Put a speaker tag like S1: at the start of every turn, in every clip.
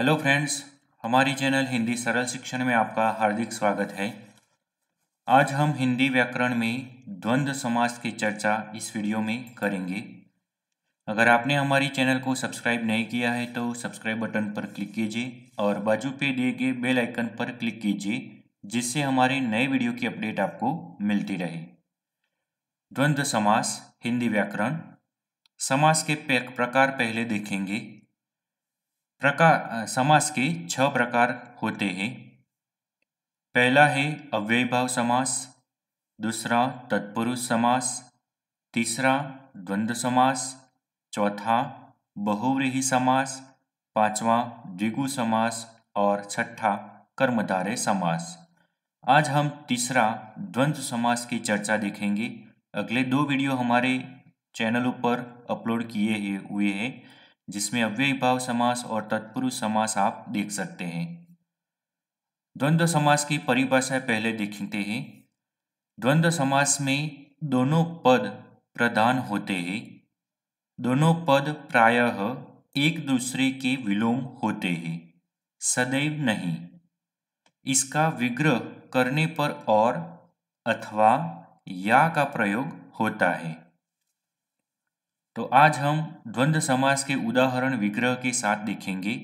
S1: hello friends हमारी channel Hindi सरल शिक्षण में आपका हार्दिक स्वागत है आज हम हिंदी व्याकरण में द्वंद्व समास की चर्चा इस वीडियो में करेंगे अगर आपने हमारी चैनल को सब्सक्राइब नहीं किया है तो सब्सक्राइब बटन पर क्लिक कीजिए और बाजू पे दिए गए बेल आइकन पर क्लिक कीजिए जिससे हमारे नए वीडियो की अपडेट आपको मिलती रहे द्वंद्व समास हिंदी व्याकरण समास के प्रकार पहले देखेंगे प्रकार समास के छह प्रकार होते हैं पहला है अव्यय भाव समास दूसरा तत्पुरुष समास तीसरा द्वंद्व समास चौथा बहुव्रीही समास पांचवा द्विगु समास और छठा कर्मधारय समास आज हम तीसरा द्वंद्व समास की चर्चा देखेंगे अगले दो वीडियो हमारे चैनल ऊपर अपलोड किए हुए हैं जिसमें अव्यय भाव समास और तत्पुरुष समास आप देख सकते हैं द्वंद्व समास की परिभाषा पहले देखते हैं द्वंद्व समास में दोनों पद प्रधान होते हैं दोनों पद प्रायः एक दूसरे के विलोम होते हैं सदैव नहीं इसका विग्रह करने पर और अथवा या का प्रयोग होता है तो आज हम द्वंद्व समास के उदाहरण विग्रह के साथ देखेंगे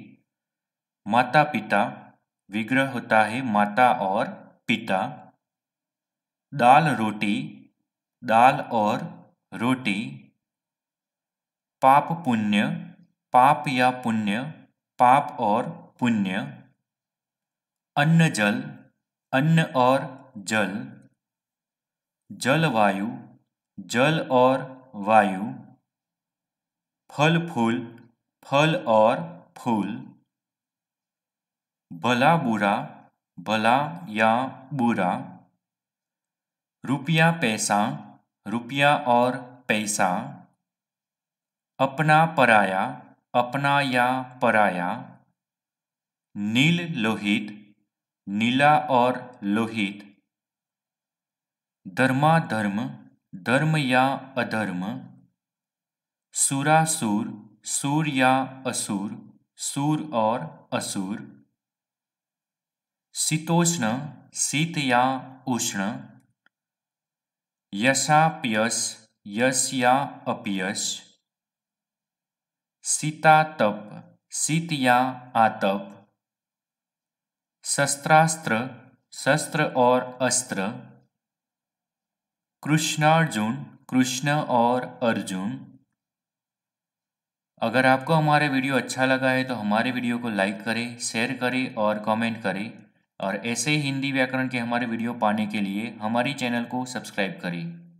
S1: माता पिता विग्रह होता है माता और पिता दाल रोटी दाल और रोटी पाप पुण्य पाप या पुण्य पाप और पुण्य अन्न जल अन्न और जल जलवायु जल और वायु फल फूल फल और फूल भला बुरा भला या बुरा रुपया पैसा रुपया और पैसा अपना पराया अपना या पराया नील लोहित नीला और लोहित धर्मा धर्म धर्म या अधर्म सुरासुर सूर या असुर सूर और असुर शीतोष्ण शीत या उष्ण यशापयस यश या अपयस सीतातप शीत या आतप शस्त्रास्त्र शस्त्र और अस्त्र कृष्णार्जुन कृष्ण और अर्जुन अगर आपको हमारे वीडियो अच्छा लगा है तो हमारे वीडियो को लाइक करें शेयर करें और कमेंट करें और ऐसे ही हिंदी व्याकरण के हमारे वीडियो पाने के लिए हमारी चैनल को सब्सक्राइब करें